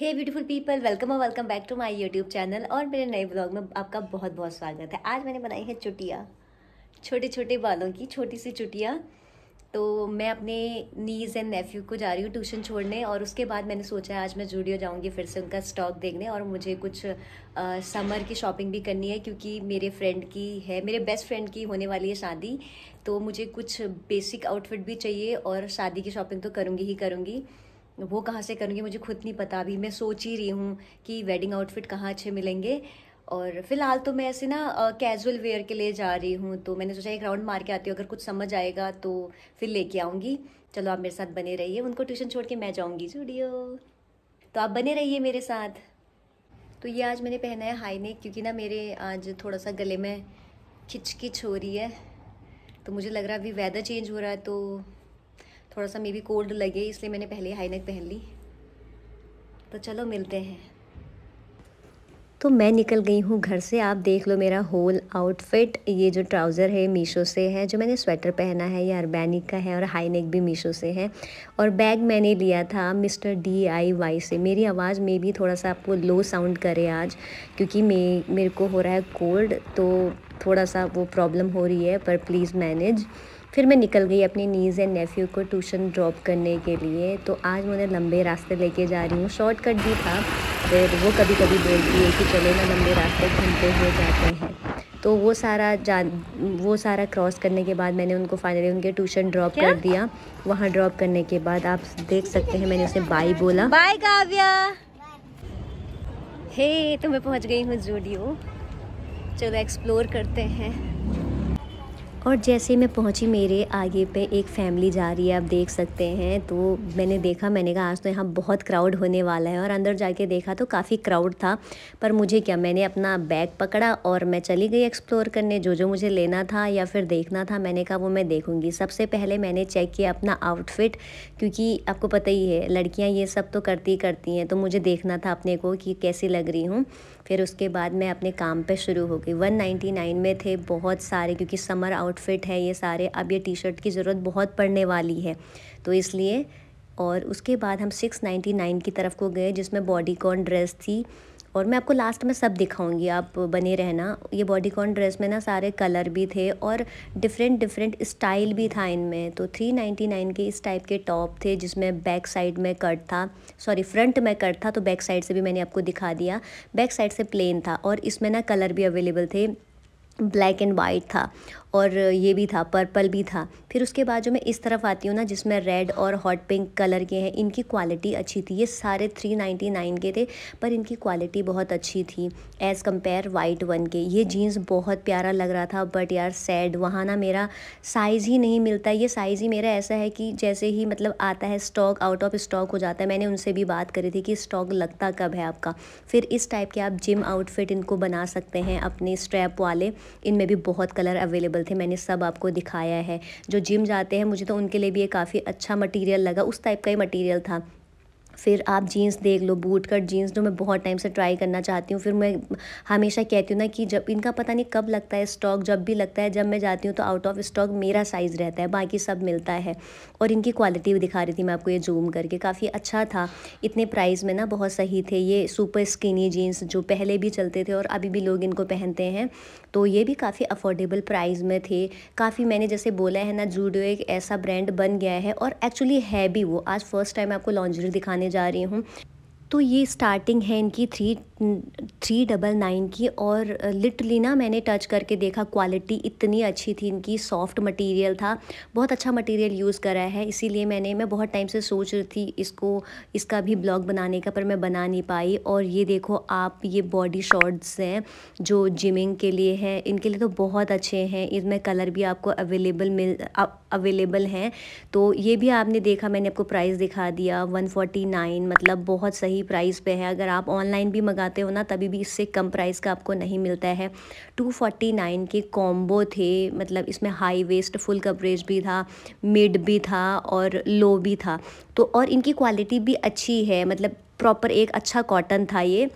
हे beautiful people welcome और welcome back to my YouTube channel और मेरे नए ब्लॉग में आपका बहुत बहुत स्वागत है आज मैंने बनाई है चुटिया छोटे छोटे बालों की छोटी सी चुटिया तो मैं अपने नीज़ एंड नेफ्यू को जा रही हूँ ट्यूशन छोड़ने और उसके बाद मैंने सोचा है आज मैं जूडियो जाऊँगी फिर से उनका स्टॉक देखने और मुझे कुछ आ, समर की शॉपिंग भी करनी है क्योंकि मेरे फ्रेंड की है मेरे बेस्ट फ्रेंड की होने वाली है शादी तो मुझे कुछ बेसिक आउटफिट भी चाहिए और शादी की शॉपिंग तो करूँगी ही करूँगी वो कहाँ से करूँगी मुझे खुद नहीं पता अभी मैं सोच ही रही हूँ कि वेडिंग आउटफिट कहाँ अच्छे मिलेंगे और फिलहाल तो मैं ऐसे ना कैजुअल वेयर के लिए जा रही हूँ तो मैंने सोचा एक राउंड मार के आती हूँ अगर कुछ समझ आएगा तो फिर लेके आऊँगी चलो आप मेरे साथ बने रहिए उनको ट्यूशन छोड़ के मैं जाऊँगी स्टूडियो तो आप बने रहिए मेरे साथ तो ये आज मैंने पहना है हाई नेक क्योंकि ना मेरे आज थोड़ा सा गले में खिचकिच हो रही है तो मुझे लग रहा है अभी वेदर चेंज हो रहा है तो थोड़ा सा मे भी कोल्ड लगे इसलिए मैंने पहले हाई नेक पहन ली तो चलो मिलते हैं तो मैं निकल गई हूँ घर से आप देख लो मेरा होल आउटफिट ये जो ट्राउज़र है मीशो से है जो मैंने स्वेटर पहना है ये अरबैनिक का है और हाई नेक भी मीशो से है और बैग मैंने लिया था मिस्टर डी आई वाई से मेरी आवाज़ में भी थोड़ा सा आपको लो साउंड करे आज क्योंकि मे मेरे को हो रहा है कोल्ड तो थोड़ा सा वो प्रॉब्लम हो रही है पर प्लीज़ मैनेज फिर मैं निकल गई अपनी नीज़ एंड नेफ़्यू को ट्यूशन ड्रॉप करने के लिए तो आज मैं उन्हें लंबे रास्ते लेके जा रही हूँ शॉर्टकट भी था फिर वो कभी कभी बोलती है कि चले ना लंबे रास्ते घूमते हुए जाते हैं तो वो सारा जान वो सारा क्रॉस करने के बाद मैंने उनको फाइनली उनके ट्यूशन ड्रॉप कर दिया वहाँ ड्रॉप करने के बाद आप देख सकते हैं मैंने उसे बाई बोला बाय काव्या हे hey, तो मैं पहुँच गई हूँ जूडियो चलो एक्सप्लोर करते हैं और जैसे मैं पहुंची मेरे आगे पे एक फैमिली जा रही है आप देख सकते हैं तो मैंने देखा मैंने कहा आज तो यहाँ बहुत क्राउड होने वाला है और अंदर जाके देखा तो काफ़ी क्राउड था पर मुझे क्या मैंने अपना बैग पकड़ा और मैं चली गई एक्सप्लोर करने जो जो मुझे लेना था या फिर देखना था मैंने कहा वो मैं देखूँगी सबसे पहले मैंने चेक किया अपना आउटफिट क्योंकि आपको पता ही है लड़कियाँ ये सब तो करती करती हैं तो मुझे देखना था अपने को कि कैसी लग रही हूँ फिर उसके बाद मैं अपने काम पे शुरू हो गई 199 में थे बहुत सारे क्योंकि समर आउटफिट है ये सारे अब ये टी शर्ट की ज़रूरत बहुत पड़ने वाली है तो इसलिए और उसके बाद हम 699 की तरफ को गए जिसमें बॉडी कॉन ड्रेस थी और मैं आपको लास्ट में सब दिखाऊंगी आप बने रहना ये बॉडीकॉन ड्रेस में ना सारे कलर भी थे और डिफरेंट डिफरेंट स्टाइल भी था इनमें तो थ्री नाइन्टी नाइन के इस टाइप के टॉप थे जिसमें बैक साइड में कट था सॉरी फ्रंट में कट था तो बैक साइड से भी मैंने आपको दिखा दिया बैक साइड से प्लेन था और इसमें ना कलर भी अवेलेबल थे ब्लैक एंड वाइट था और ये भी था पर्पल भी था फिर उसके बाद जो मैं इस तरफ आती हूँ ना जिसमें रेड और हॉट पिंक कलर के हैं इनकी क्वालिटी अच्छी थी ये सारे थ्री नाइन्टी नाइन के थे पर इनकी क्वालिटी बहुत अच्छी थी एज़ कम्पेयर वाइट वन के ये जीन्स बहुत प्यारा लग रहा था बट यार सैड वहाँ ना मेरा साइज़ ही नहीं मिलता ये साइज़ ही मेरा ऐसा है कि जैसे ही मतलब आता है स्टॉक आउट ऑफ स्टॉक हो जाता है मैंने उनसे भी बात करी थी कि स्टॉक लगता कब है आपका फिर इस टाइप के आप जिम आउटफिट इनको बना सकते हैं अपने स्ट्रैप वाले इनमें भी बहुत कलर अवेलेबल अवेलेबल थे मैंने सब आपको दिखाया है जो जिम जाते हैं मुझे तो उनके लिए भी ये काफ़ी अच्छा मटीरियल लगा उस टाइप का ही मटीरियल था फिर आप जीन्स देख लो बूट कट जीन्स जो मैं बहुत टाइम से ट्राई करना चाहती हूँ फिर मैं हमेशा कहती हूँ ना कि जब इनका पता नहीं कब लगता है स्टॉक जब भी लगता है जब मैं जाती हूँ तो आउट ऑफ स्टॉक मेरा साइज़ रहता है बाकी सब मिलता है और इनकी क्वालिटी भी दिखा रही थी मैं आपको ये जूम करके काफ़ी अच्छा था इतने प्राइस में ना बहुत सही थे ये सुपर स्किनी जीन्स जो पहले भी चलते थे और अभी भी लोग इनको पहनते हैं तो ये भी काफ़ी अफोर्डेबल प्राइस में थे काफ़ी मैंने जैसे बोला है ना जूडियो एक ऐसा ब्रांड बन गया है और एक्चुअली है भी वो आज फर्स्ट टाइम आपको लॉन्जरी दिखाने जा रही हूँ तो ये स्टार्टिंग है इनकी थ्री थ्री डबल नाइन की और लिटली uh, ना मैंने टच करके देखा क्वालिटी इतनी अच्छी थी इनकी सॉफ्ट मटेरियल था बहुत अच्छा मटेरियल यूज़ करा है इसीलिए मैंने मैं बहुत टाइम से सोच रही थी इसको इसका भी ब्लॉग बनाने का पर मैं बना नहीं पाई और ये देखो आप ये बॉडी शॉर्ट्स हैं जो जिमिंग के लिए हैं इनके लिए तो बहुत अच्छे हैं इनमें कलर भी आपको अवेलेबल मिल आप अवेलेबल हैं तो ये भी आपने देखा मैंने आपको प्राइस दिखा दिया 149 मतलब बहुत सही प्राइस पे है अगर आप ऑनलाइन भी मंगाते हो ना तभी भी इससे कम प्राइस का आपको नहीं मिलता है 249 के कॉम्बो थे मतलब इसमें हाई वेस्ट फुल कवरेज भी था मिड भी था और लो भी था तो और इनकी क्वालिटी भी अच्छी है मतलब प्रॉपर एक अच्छा कॉटन था ये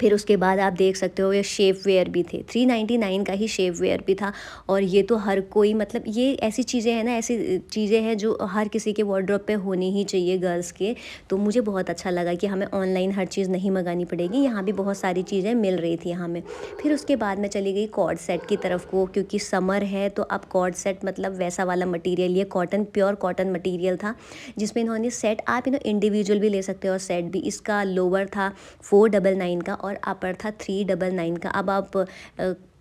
फिर उसके बाद आप देख सकते हो ये शेफ वेयर भी थे 399 का ही शेप वेयर भी था और ये तो हर कोई मतलब ये ऐसी चीज़ें हैं ना ऐसी चीज़ें हैं जो हर किसी के वार्ड्रॉप पे होनी ही चाहिए गर्ल्स के तो मुझे बहुत अच्छा लगा कि हमें ऑनलाइन हर चीज़ नहीं मंगानी पड़ेगी यहाँ भी बहुत सारी चीज़ें मिल रही थी हमें फिर उसके बाद मैं चली गई कॉड सेट की तरफ को क्योंकि समर है तो अब कॉड सेट मतलब वैसा वाला मटीरियल ये कॉटन प्योर कॉटन मटीरियल था जिसमें इन्होंने सेट आप इन्हों इंडिविजुअल भी ले सकते हो और सेट भी इसका लोअर था फोर डबल नाइन का और अपर था थ्री डबल नाइन का अब आप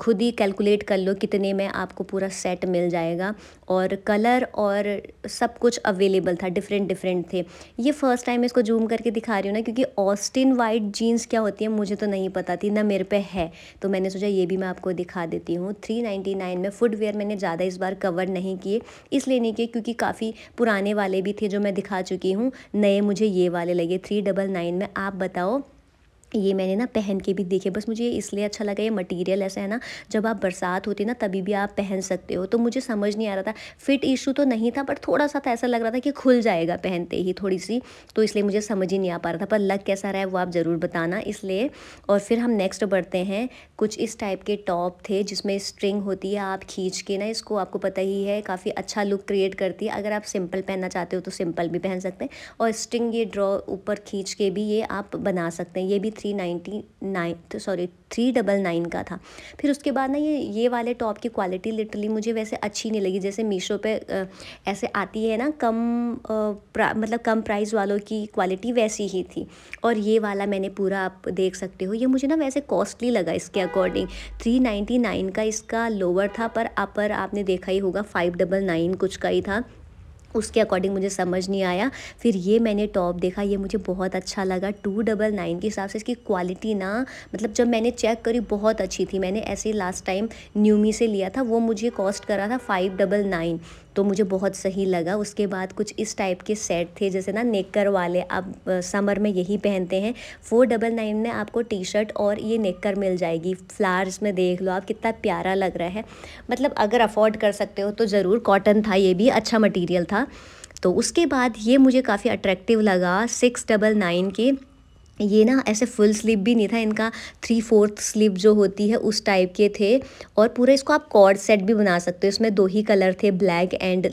खुद ही कैलकुलेट कर लो कितने में आपको पूरा सेट मिल जाएगा और कलर और सब कुछ अवेलेबल था डिफरेंट डिफरेंट थे ये फर्स्ट टाइम इसको जूम करके दिखा रही हूँ ना क्योंकि ऑस्टिन वाइट जीन्स क्या होती है मुझे तो नहीं पता थी ना मेरे पे है तो मैंने सोचा ये भी मैं आपको दिखा देती हूँ थ्री नाइन्टी नाइन में फुटवेयर मैंने ज़्यादा इस बार कवर नहीं किए इसलिए नहीं किए क्योंकि काफ़ी पुराने वाले भी थे जो मैं दिखा चुकी हूँ नए मुझे ये वाले लगे थ्री डबल नाइन में आप बताओ ये मैंने ना पहन के भी देखे बस मुझे इसलिए अच्छा लगा ये मटेरियल ऐसा है ना जब आप बरसात होती ना तभी भी आप पहन सकते हो तो मुझे समझ नहीं आ रहा था फिट इशू तो नहीं था बट थोड़ा सा तो ऐसा लग रहा था कि खुल जाएगा पहनते ही थोड़ी सी तो इसलिए मुझे समझ ही नहीं आ पा रहा था पर लग कैसा रहा है वो आप ज़रूर बताना इसलिए और फिर हम नेक्स्ट बढ़ते हैं कुछ इस टाइप के टॉप थे जिसमें स्ट्रिंग होती है आप खींच के ना इसको आपको पता ही है काफ़ी अच्छा लुक क्रिएट करती है अगर आप सिंपल पहनना चाहते हो तो सिंपल भी पहन सकते हैं और स्ट्रिंग ये ड्रॉ ऊपर खींच के भी ये आप बना सकते हैं ये भी थ्री नाइन्टी नाइन तो सॉरी थ्री डबल नाइन का था फिर उसके बाद ना ये ये वाले टॉप की क्वालिटी लिटरली मुझे वैसे अच्छी नहीं लगी जैसे मीशो पे ऐसे आती है ना कम मतलब कम प्राइस वालों की क्वालिटी वैसी ही थी और ये वाला मैंने पूरा आप देख सकते हो ये मुझे ना वैसे कॉस्टली लगा इसके अकॉर्डिंग थ्री नाइन्टी नाइन का इसका लोअर था पर अपर आपने देखा ही होगा फाइव डबल नाइन कुछ का ही था उसके अकॉर्डिंग मुझे समझ नहीं आया फिर ये मैंने टॉप देखा ये मुझे बहुत अच्छा लगा टू डबल नाइन के हिसाब से इसकी क्वालिटी ना मतलब जब मैंने चेक करी बहुत अच्छी थी मैंने ऐसे लास्ट टाइम न्यूमी से लिया था वो मुझे कॉस्ट करा था फाइव डबल नाइन तो मुझे बहुत सही लगा उसके बाद कुछ इस टाइप के सेट थे जैसे ना नेकर वाले आप समर में यही पहनते हैं फोर डबल नाइन में आपको टी शर्ट और ये नेकर मिल जाएगी फ्लावर्स में देख लो आप कितना प्यारा लग रहा है मतलब अगर अफोर्ड कर सकते हो तो ज़रूर कॉटन था ये भी अच्छा मटीरियल था तो उसके बाद ये मुझे काफ़ी अट्रैक्टिव लगा सिक्स डबल नाइन के ये ना ऐसे फुल स्लीप भी नहीं था इनका थ्री फोर्थ स्लीप जो होती है उस टाइप के थे और पूरे इसको आप कॉर्ड सेट भी बना सकते हो इसमें दो ही कलर थे ब्लैक एंड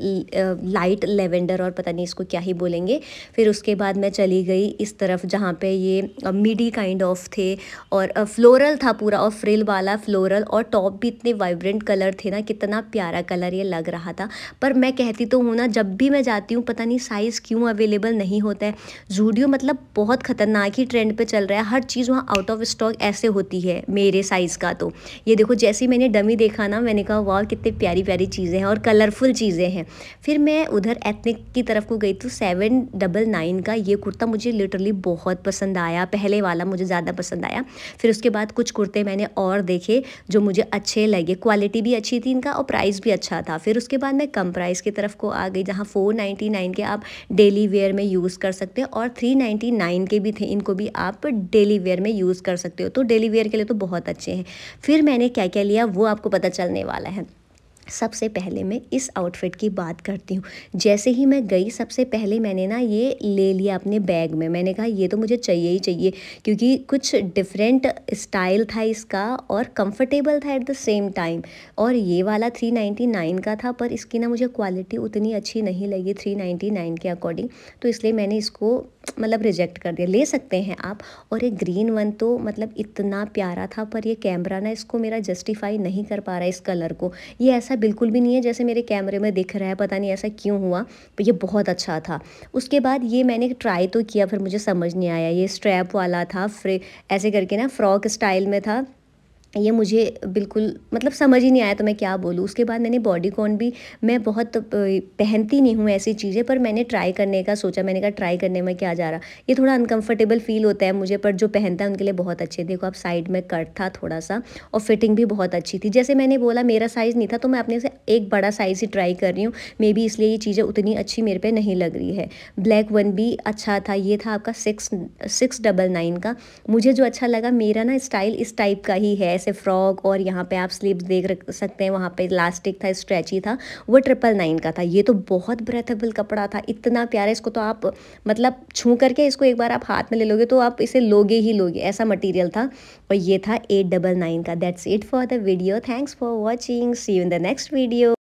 लाइट लेवेंडर और पता नहीं इसको क्या ही बोलेंगे फिर उसके बाद मैं चली गई इस तरफ जहाँ पे ये मिडी काइंड ऑफ थे और फ्लोरल uh, था पूरा और फ्रिल वाला फ्लोरल और टॉप भी इतने वाइब्रेंट कलर थे ना कितना प्यारा कलर ये लग रहा था पर मैं कहती तो हूँ ना जब भी मैं जाती हूँ पता नहीं साइज़ क्यों अवेलेबल नहीं होता है जूडियो मतलब बहुत ख़तरनाक ही ट्रेंड पे चल रहा है हर चीज़ वहाँ आउट ऑफ स्टॉक ऐसे होती है मेरे साइज़ का तो ये देखो जैसे ही मैंने डमी देखा ना मैंने कहा वाह कितने प्यारी प्यारी चीज़ें हैं और कलरफुल चीज़ें हैं फिर मैं उधर एथनिक की तरफ को गई तो सेवन डबल नाइन का ये कुर्ता मुझे लिटरली बहुत पसंद आया पहले वाला मुझे ज़्यादा पसंद आया फिर उसके बाद कुछ कुर्ते मैंने और देखे जो मुझे अच्छे लगे क्वालिटी भी अच्छी थी इनका और प्राइस भी अच्छा था फिर उसके बाद मैं कम प्राइस की तरफ को आ गई जहाँ फोर नाइन के आप डेली वेयर में यूज़ कर सकते हैं और थ्री नाइन के भी थे इनको भी भी आप डेली वेयर में यूज़ कर सकते हो तो डेली वेयर के लिए तो बहुत अच्छे हैं फिर मैंने क्या क्या लिया वो आपको पता चलने वाला है सबसे पहले मैं इस आउटफिट की बात करती हूँ जैसे ही मैं गई सबसे पहले मैंने ना ये ले लिया अपने बैग में मैंने कहा ये तो मुझे चाहिए ही चाहिए क्योंकि कुछ डिफरेंट स्टाइल था इसका और कंफर्टेबल था एट द सेम टाइम और ये वाला 399 का था पर इसकी ना मुझे क्वालिटी उतनी अच्छी नहीं लगी 399 के अकॉर्डिंग तो इसलिए मैंने इसको मतलब रिजेक्ट कर दिया ले सकते हैं आप और ये ग्रीन वन तो मतलब इतना प्यारा था पर यह कैमरा ना इसको मेरा जस्टिफाई नहीं कर पा रहा इस कलर को ये ऐसा ऐसा बिल्कुल भी नहीं है जैसे मेरे कैमरे में दिख रहा है पता नहीं ऐसा क्यों हुआ पर यह बहुत अच्छा था उसके बाद ये मैंने ट्राई तो किया फिर मुझे समझ नहीं आया ये स्ट्रैप वाला था फ्रे ऐसे करके ना फ्रॉक स्टाइल में था ये मुझे बिल्कुल मतलब समझ ही नहीं आया तो मैं क्या बोलूँ उसके बाद मैंने बॉडी कॉन भी मैं बहुत पहनती नहीं हूँ ऐसी चीज़ें पर मैंने ट्राई करने का सोचा मैंने कहा ट्राई करने में क्या जा रहा ये थोड़ा अनकंफर्टेबल फील होता है मुझे पर जो पहनता है उनके लिए बहुत अच्छे देखो आप साइड में कट था थोड़ा सा और फिटिंग भी बहुत अच्छी थी जैसे मैंने बोला मेरा साइज़ नहीं था तो मैं अपने से एक बड़ा साइज़ ही ट्राई कर रही हूँ मे बी इसलिए ये चीज़ें उतनी अच्छी मेरे पर नहीं लग रही है ब्लैक वन भी अच्छा था ये था आपका सिक्स सिक्स डबल नाइन का मुझे जो अच्छा लगा मेरा ना स्टाइल इस टाइप का ही है जैसे फ्रॉक और यहाँ पे आप स्लीव देख सकते हैं वहाँ पे इलास्टिक था स्ट्रेची था वो ट्रिपल नाइन का था ये तो बहुत ब्रेथेबल कपड़ा था इतना प्यारा इसको तो आप मतलब छू करके इसको एक बार आप हाथ में ले लोगे तो आप इसे लोगे ही लोगे ऐसा मटीरियल था और ये था एट डबल नाइन का that's it for the video thanks for watching see in the next video